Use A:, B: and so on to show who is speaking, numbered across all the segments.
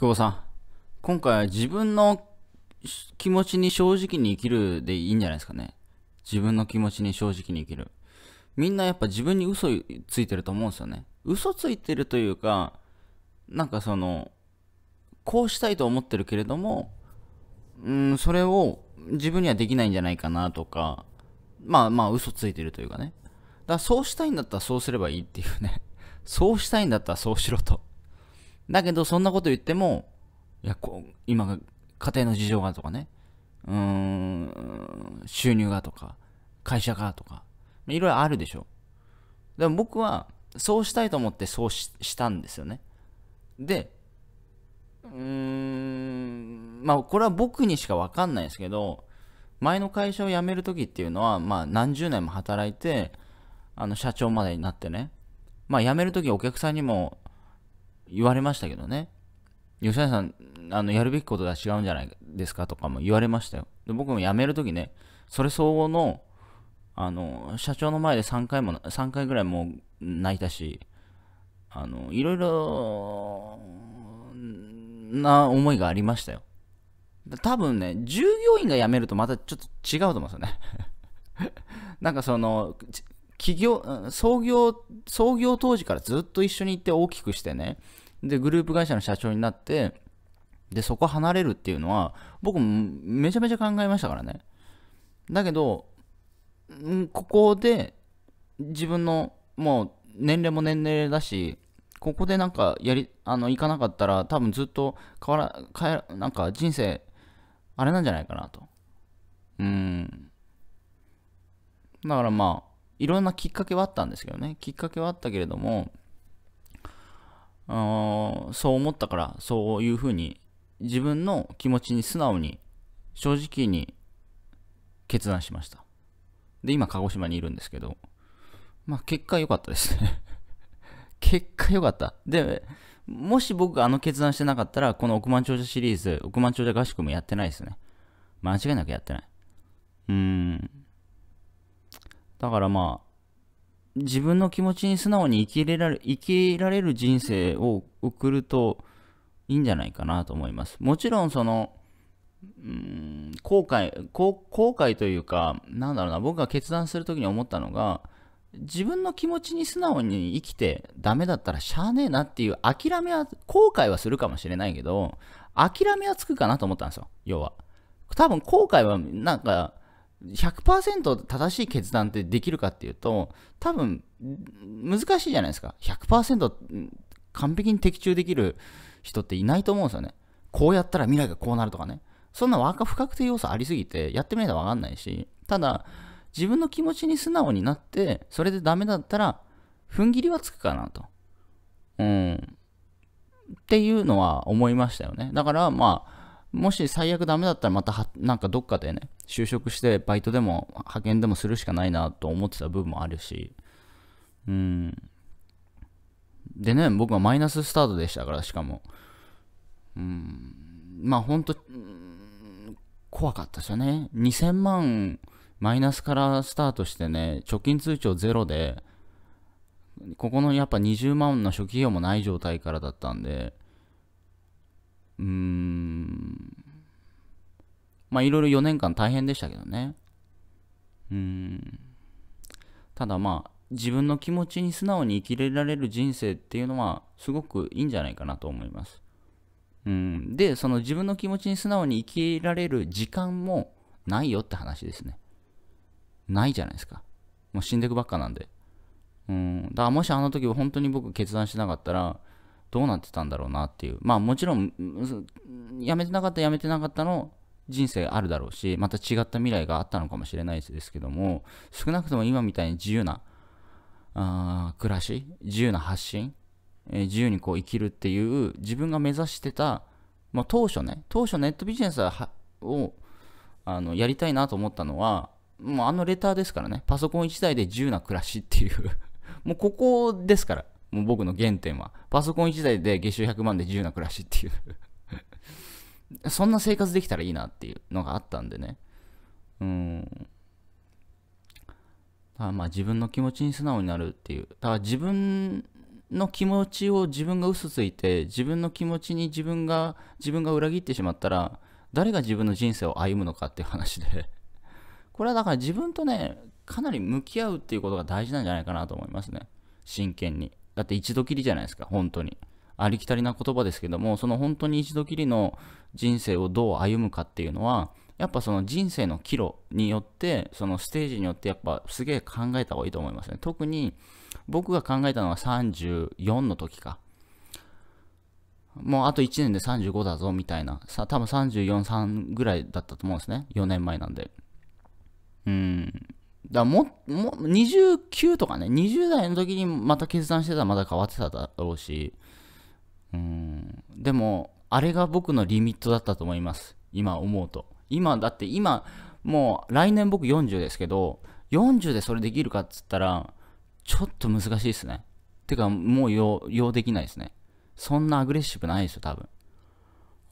A: 久保さん、今回は自分の気持ちに正直に生きるでいいんじゃないですかね。自分の気持ちに正直に生きる。みんなやっぱ自分に嘘ついてると思うんですよね。嘘ついてるというか、なんかその、こうしたいと思ってるけれども、うん、それを自分にはできないんじゃないかなとか、まあまあ嘘ついてるというかね。だからそうしたいんだったらそうすればいいっていうね。そうしたいんだったらそうしろと。だけど、そんなこと言っても、いや、こ今、家庭の事情がとかね、うーん、収入がとか、会社がとか、いろいろあるでしょ。でも僕は、そうしたいと思ってそうしたんですよね。で、うーん、まあ、これは僕にしかわかんないですけど、前の会社を辞めるときっていうのは、まあ、何十年も働いて、あの、社長までになってね、まあ、辞めるときお客さんにも、言われましたけどね。吉田さん、あの、やるべきことが違うんじゃないですかとかも言われましたよ。で、僕も辞めるときね、それ相応の、あの、社長の前で3回も、3回ぐらいもう泣いたし、あの、いろいろ、な思いがありましたよ。多分ね、従業員が辞めるとまたちょっと違うと思うんですよね なんかその、企業、創業、創業当時からずっと一緒に行って大きくしてね、で、グループ会社の社長になって、で、そこ離れるっていうのは、僕めちゃめちゃ考えましたからね。だけど、ここで自分のもう年齢も年齢だし、ここでなんかやり、あの、行かなかったら多分ずっと変わら、変え、なんか人生、あれなんじゃないかなと。うん。だからまあ、いろんなきっかけはあったんですけどね、きっかけはあったけれども、そう思ったから、そういうふうに、自分の気持ちに素直に、正直に決断しました。で、今、鹿児島にいるんですけど、まあ、結果良かったですね 結果良かった。で、もし僕があの決断してなかったら、この億万長者シリーズ、億万長者合宿もやってないですね。間違いなくやってない。うーん。だからまあ、自分の気持ちに素直に生きれられ生きられる人生を送るといいんじゃないかなと思います。もちろんその、うん、後悔後、後悔というか、なんだろうな、僕が決断するときに思ったのが、自分の気持ちに素直に生きてダメだったらしゃあねえなっていう諦めは、後悔はするかもしれないけど、諦めはつくかなと思ったんですよ、要は。多分後悔はなんか、100%正しい決断ってできるかっていうと多分難しいじゃないですか100%完璧に的中できる人っていないと思うんですよねこうやったら未来がこうなるとかねそんなワーカ不確定要素ありすぎてやってみないと分かんないしただ自分の気持ちに素直になってそれでダメだったら踏ん切りはつくかなとうんっていうのは思いましたよねだからまあもし最悪ダメだったらまたなんかどっかでね、就職してバイトでも派遣でもするしかないなと思ってた部分もあるし、うん。でね、僕はマイナススタートでしたから、しかも。うん。まあほんと、怖かったですよね。2000万マイナスからスタートしてね、貯金通帳ゼロで、ここのやっぱ20万の初期費用もない状態からだったんで、うーん、まあいろいろ4年間大変でしたけどね。うん。ただまあ、自分の気持ちに素直に生きれられる人生っていうのはすごくいいんじゃないかなと思います。うん、で、その自分の気持ちに素直に生きられる時間もないよって話ですね。ないじゃないですか。もう死んでくばっかなんで。うん、だからもしあの時本当に僕決断しなかったら、どうなってたんだろうなっていう。まあもちろん、やめてなかったやめてなかったの人生あるだろうし、また違った未来があったのかもしれないですけども、少なくとも今みたいに自由なあ暮らし、自由な発信、えー、自由にこう生きるっていう自分が目指してた、まあ、当初ね、当初ネットビジネスをあのやりたいなと思ったのは、もうあのレターですからね、パソコン1台で自由な暮らしっていう もうここですから。もう僕の原点は。パソコン1台で月収100万で自由な暮らしっていう そんな生活できたらいいなっていうのがあったんでね。うん。だまあ自分の気持ちに素直になるっていう。だから自分の気持ちを自分が嘘ついて、自分の気持ちに自分が、自分が裏切ってしまったら、誰が自分の人生を歩むのかっていう話で これはだから自分とね、かなり向き合うっていうことが大事なんじゃないかなと思いますね。真剣に。だって一度きりじゃないですか、本当に。ありきたりな言葉ですけども、その本当に一度きりの人生をどう歩むかっていうのは、やっぱその人生の岐路によって、そのステージによってやっぱすげえ考えた方がいいと思いますね。特に僕が考えたのは34の時か。もうあと1年で35だぞみたいな。さ、多分34、3ぐらいだったと思うんですね。4年前なんで。うん。だも、も、29とかね、20代の時にまた決断してたらまだ変わってただろうし、うん、でも、あれが僕のリミットだったと思います。今思うと。今、だって今、もう来年僕40ですけど、40でそれできるかっつったら、ちょっと難しいですね。てか、もう用、用できないですね。そんなアグレッシブないですよ、多分。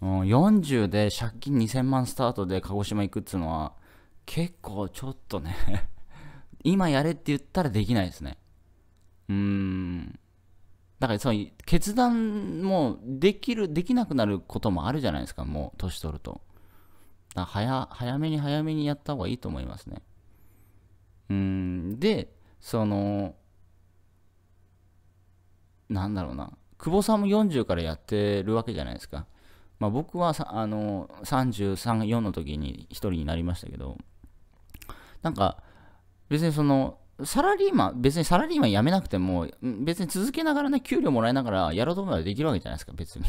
A: うん、40で借金2000万スタートで鹿児島行くっつうのは、結構ちょっとね今やれって言ったらできないですね。うーん。だからそう、決断もできる、できなくなることもあるじゃないですか、もう、年取ると。だ早、早めに早めにやった方がいいと思いますね。うん。で、その、なんだろうな。久保さんも40からやってるわけじゃないですか。まあ、僕はあの33、4の時に1人になりましたけど、なんか、別にそのサラリーマン、別にサラリーマン辞めなくても、別に続けながらね、給料もらいながらやろうと思えばできるわけじゃないですか、別に。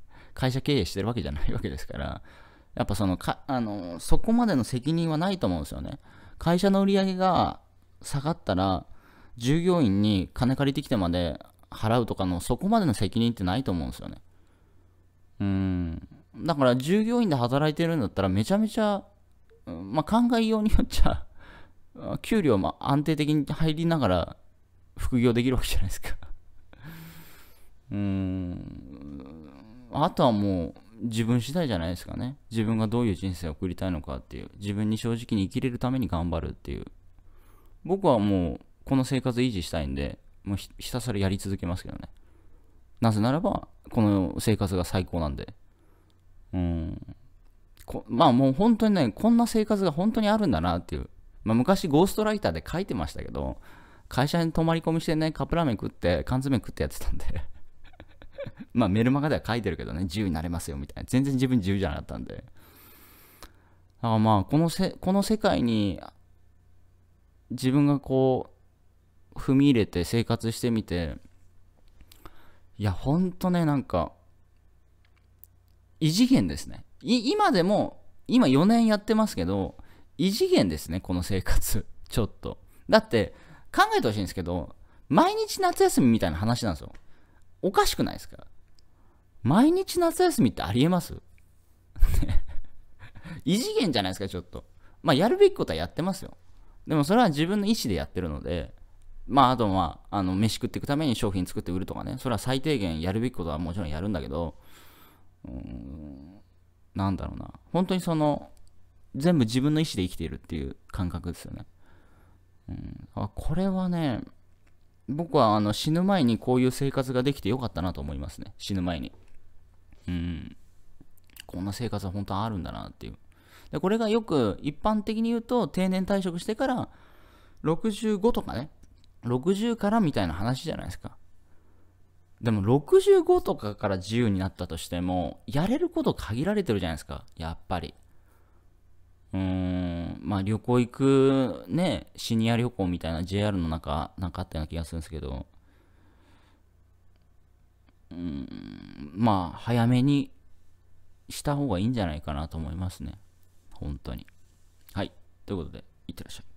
A: 会社経営してるわけじゃないわけですから、やっぱそのか、あの、そこまでの責任はないと思うんですよね。会社の売り上げが下がったら、従業員に金借りてきてまで払うとかの、そこまでの責任ってないと思うんですよね。うん。だから、従業員で働いてるんだったら、めちゃめちゃ、まあ、考えようによっちゃ給料も安定的に入りながら副業できるわけじゃないですか うーんあとはもう自分次第じゃないですかね自分がどういう人生を送りたいのかっていう自分に正直に生きれるために頑張るっていう僕はもうこの生活維持したいんでもうひたすらやり続けますけどねなぜならばこの生活が最高なんでうんまあもう本当にねこんな生活が本当にあるんだなっていうまあ、昔ゴーストライターで書いてましたけど、会社に泊まり込みしてね、カップラーメン食って、缶詰食ってやってたんで まあメルマガでは書いてるけどね、自由になれますよみたいな。全然自分自由じゃなかったんで。だからまあ、このせ、この世界に、自分がこう、踏み入れて生活してみて、いや、ほんとね、なんか、異次元ですね。今でも、今4年やってますけど、異次元ですね、この生活。ちょっと。だって、考えてほしいんですけど、毎日夏休みみたいな話なんですよ。おかしくないですか毎日夏休みってありえます 異次元じゃないですか、ちょっと。まあ、やるべきことはやってますよ。でもそれは自分の意思でやってるので、まあ、あとは、あの、飯食っていくために商品作って売るとかね、それは最低限やるべきことはもちろんやるんだけど、うん、なんだろうな。本当にその、全部自分の意思で生きているっていう感覚ですよね。うん、あこれはね、僕はあの死ぬ前にこういう生活ができてよかったなと思いますね。死ぬ前に。うん。こんな生活は本当はあるんだなっていう。でこれがよく一般的に言うと定年退職してから65とかね、60からみたいな話じゃないですか。でも65とかから自由になったとしても、やれること限られてるじゃないですか。やっぱり。うーん、まあ旅行行くね、シニア旅行みたいな JR の中、なんかあったような気がするんですけど、うん、まあ早めにした方がいいんじゃないかなと思いますね。本当に。はい。ということで、いってらっしゃい。